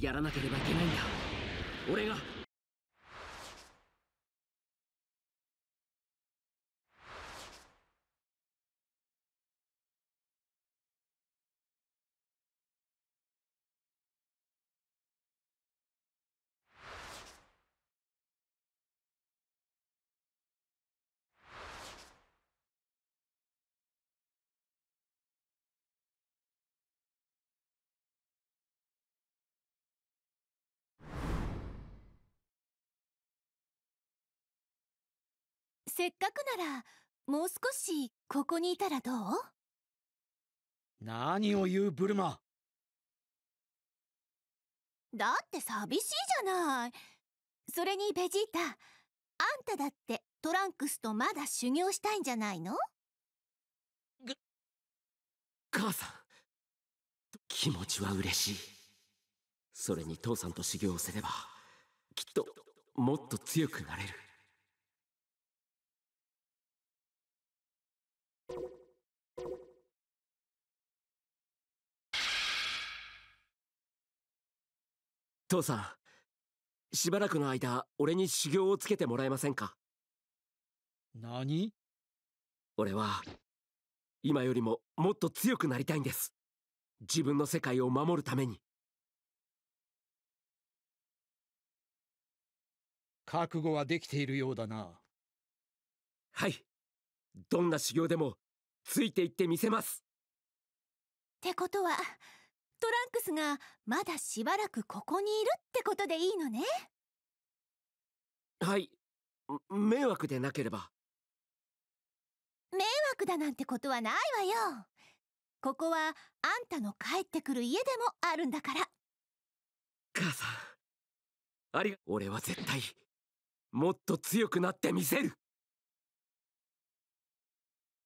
やらなければいけないんだ俺がせっかくならもう少しここにいたらどう何を言うブルマだって寂しいじゃないそれにベジータあんただってトランクスとまだ修行したいんじゃないの母さん気持ちは嬉しいそれに父さんと修行をすればきっともっと強くなれる父さんしばらくの間俺に修行をつけてもらえませんか何俺は今よりももっと強くなりたいんです自分の世界を守るために覚悟はできているようだなはいどんな修行でもついていってみせますってことはトランクスがまだしばらくここにいるってことでいいのねはい迷惑でなければ迷惑だなんてことはないわよここはあんたの帰ってくる家でもあるんだから母さんありが俺は絶対もっと強くなってみせる